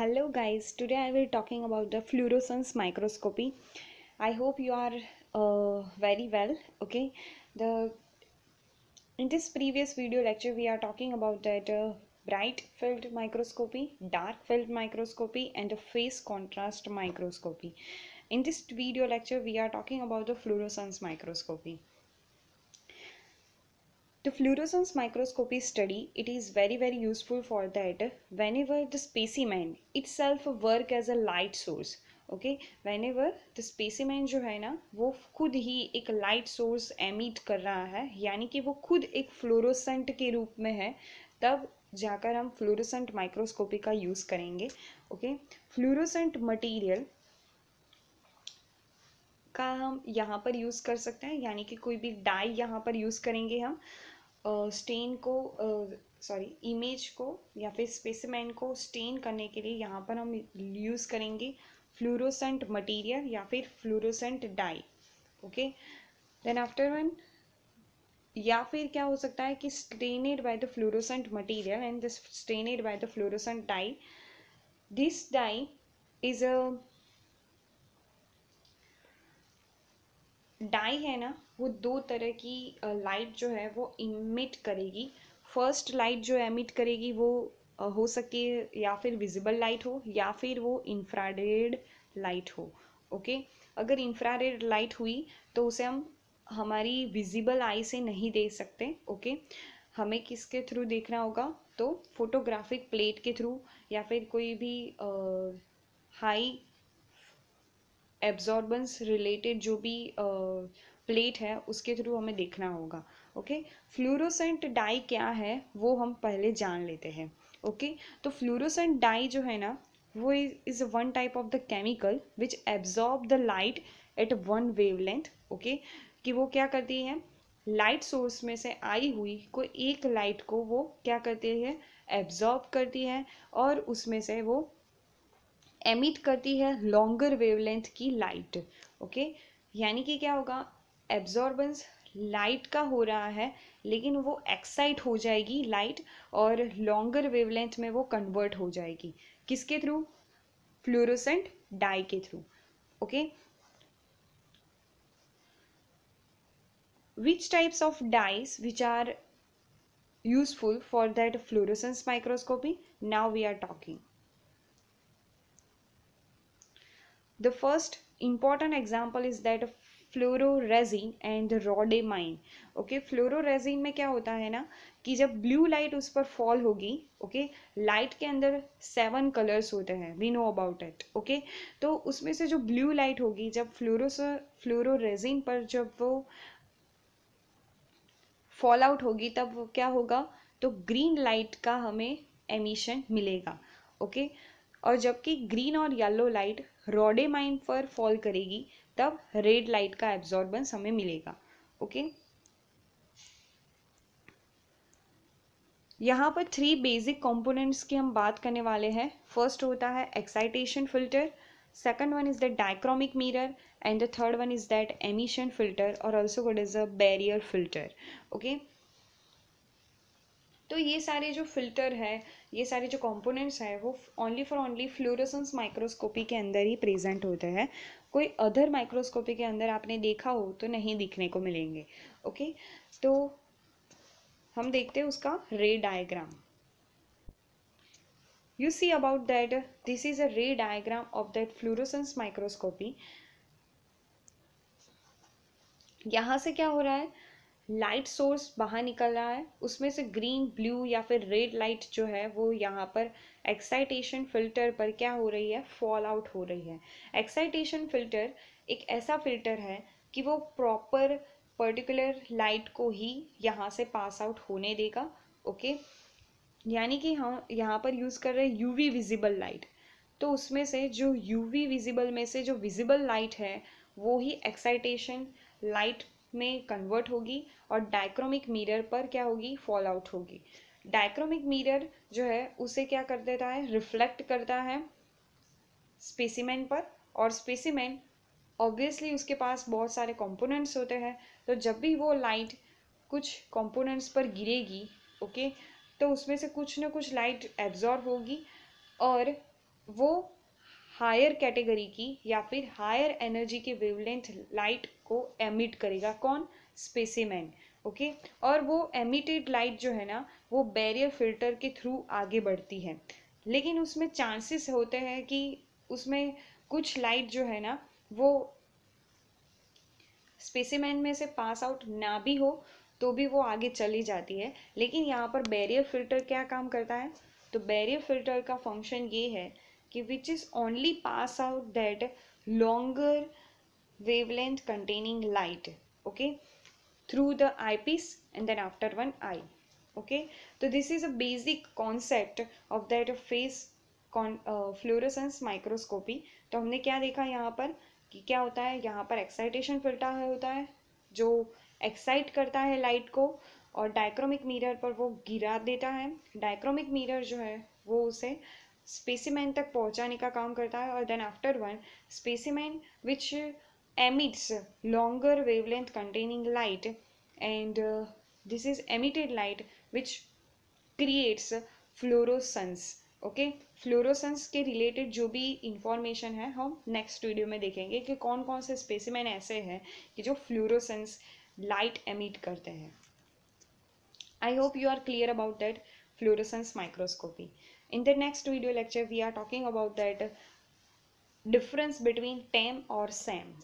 hello guys today i will talking about the fluorescence microscopy i hope you are uh, very well okay the in this previous video lecture we are talking about that uh, bright field microscopy dark field microscopy and the phase contrast microscopy in this video lecture we are talking about the fluorescence microscopy The fluorescence microscopy study, it is very very useful for that whenever the specimen itself work as a light source okay whenever the specimen जो है ना वो खुद ही एक light source emit कर रहा है यानी कि वो खुद एक फ्लोरोसेंट के रूप में है तब जाकर हम फ्लोरोसेंट माइक्रोस्कोपी का यूज़ करेंगे ओके फ्लोरोसेंट मटेरियल का हम यहाँ पर यूज़ कर सकते हैं यानी कि कोई भी डाई यहाँ पर यूज़ करेंगे हम स्टेन को सॉरी इमेज को या फिर स्पेसिमेन को स्टेन करने के लिए यहाँ पर हम यूज़ करेंगे फ्लोरोसेंट मटेरियल या फिर fluorescent dye okay then after one या फिर क्या हो सकता है कि stained by the fluorescent material and this stained by the fluorescent dye this dye is a dye है ना वो दो तरह की लाइट जो है वो इमिट करेगी फर्स्ट लाइट जो एमिट करेगी वो हो सके या फिर विजिबल लाइट हो या फिर वो इंफ्रारेड लाइट हो ओके अगर इंफ्रारेड लाइट हुई तो उसे हम हमारी विजिबल आई से नहीं देख सकते ओके हमें किसके थ्रू देखना होगा तो फोटोग्राफिक प्लेट के थ्रू या फिर कोई भी हाई एब्जॉर्बेंस रिलेटेड जो भी प्लेट है उसके थ्रू हमें देखना होगा ओके फ्लोरोसेंट डाई क्या है वो हम पहले जान लेते हैं ओके तो फ्लोरोसेंट डाई जो है ना वो is one type of the chemical which absorb the light at one wave okay कि वो क्या करती है लाइट सोर्स में से आई हुई कोई एक लाइट को वो क्या करती है एब्जॉर्ब करती है और उसमें से वो एमिट करती है लॉन्गर वेवलेंथ की लाइट ओके यानी कि क्या होगा एब्जॉर्बेंस लाइट का हो रहा है लेकिन वो एक्साइट हो जाएगी लाइट और लॉन्गर वेवलेंथ में वो कन्वर्ट हो जाएगी किसके थ्रू फ्लोरोसेंट डाई के through okay which types of dyes which are useful for that fluorescence microscopy now we are talking The first important example is that fluorogen and mine okay fluorogen में क्या होता है ना कि जब blue light उस पर फॉल होगी ओके okay? लाइट के अंदर सेवन कलर्स होते हैं we know about it okay तो उसमें से जो ब्लू लाइट होगी जब फ्लोरोस फ्लोरोजिन पर जब वो फॉल आउट होगी तब क्या होगा तो ग्रीन लाइट का हमें एमिशन मिलेगा ओके okay? और जबकि ग्रीन और येलो लाइट रोडेमाइन पर फॉल करेगी तब रेड लाइट का एब्जॉर्बेंस हमें मिलेगा ओके यहाँ पर थ्री बेसिक कंपोनेंट्स की हम बात करने वाले हैं फर्स्ट होता है excitation filter second one is the dichroic mirror and the third one is that emission filter और also good is a barrier filter okay तो ये सारे जो फिल्टर है ये सारे जो कंपोनेंट्स है वो only for only fluorescence microscopy के अंदर ही प्रेजेंट होते हैं कोई अदर माइक्रोस्कोपी के अंदर आपने देखा हो तो नहीं दिखने को मिलेंगे ओके तो हम देखते हैं उसका ray diagram you see about that this is a ray diagram of that fluorescence microscopy यहाँ से क्या हो रहा है लाइट सोर्स बाहर निकल रहा है उसमें से ग्रीन ब्लू या फिर रेड लाइट जो है वो यहाँ पर एक्साइटेशन फिल्टर पर क्या हो रही है फॉल आउट हो रही है एक्साइटेशन फिल्टर एक ऐसा फिल्टर है कि वो प्रॉपर पर्टिकुलर लाइट को ही यहाँ से पास आउट होने देगा ओके यानी कि हम हाँ, यहाँ पर यूज़ कर रहे हैं यू विजिबल लाइट तो उसमें से जो यू विजिबल में से जो विजिबल लाइट है वो ही एक्साइटेशन लाइट में कन्वर्ट होगी और डायक्रोमिक मिरर पर क्या होगी फॉल आउट होगी डायक्रोमिक मिरर जो है उसे क्या कर देता है रिफ्लेक्ट करता है स्पेसिमेंट पर और स्पेसिमेंट ऑब्वियसली उसके पास बहुत सारे कंपोनेंट्स होते हैं तो जब भी वो लाइट कुछ कंपोनेंट्स पर गिरेगी ओके तो उसमें से कुछ ना कुछ लाइट एब्जॉर्ब होगी और वो हायर कैटेगरी की या फिर हायर एनर्जी के वेवलेंथ लाइट को एमिट करेगा कौन स्पेसिमैन ओके okay? और वो एमिटेड लाइट जो है ना वो बैरियर फिल्टर के थ्रू आगे बढ़ती है लेकिन उसमें चांसेस होते हैं कि उसमें कुछ लाइट जो है ना वो स्पेसिमैन में से पास आउट ना भी हो तो भी वो आगे चली जाती है लेकिन यहाँ पर बैरियर फिल्टर क्या काम करता है तो बैरियर फिल्टर का फंक्शन ये है कि which is only pass out that longer wavelength containing light okay through the eyepiece and then after one eye okay तो this is a basic concept of that phase con fluorescence microscopy तो हमने क्या देखा यहाँ पर कि क्या होता है यहाँ पर एक्साइटेशन फिल्टा है होता है जो एक्साइट करता है लाइट को और डायक्रोमिक मिरर पर वो गिरा देता है डायक्रोमिक मिरर जो है वो उसे स्पेसिमैन तक पहुंचाने का काम करता है और then after one specimen which emits longer wavelength containing light and this is emitted light which creates creates okay fluorescence के रिलेटेड जो भी इंफॉर्मेशन है हम नेक्स्ट वीडियो में देखेंगे कि कौन कौन से स्पेसिमैन ऐसे हैं कि जो फ्लोरोसन्स लाइट एमिट करते हैं I hope you are clear about that fluorescence microscopy In the next video lecture, we are talking about that difference between tame or SAM.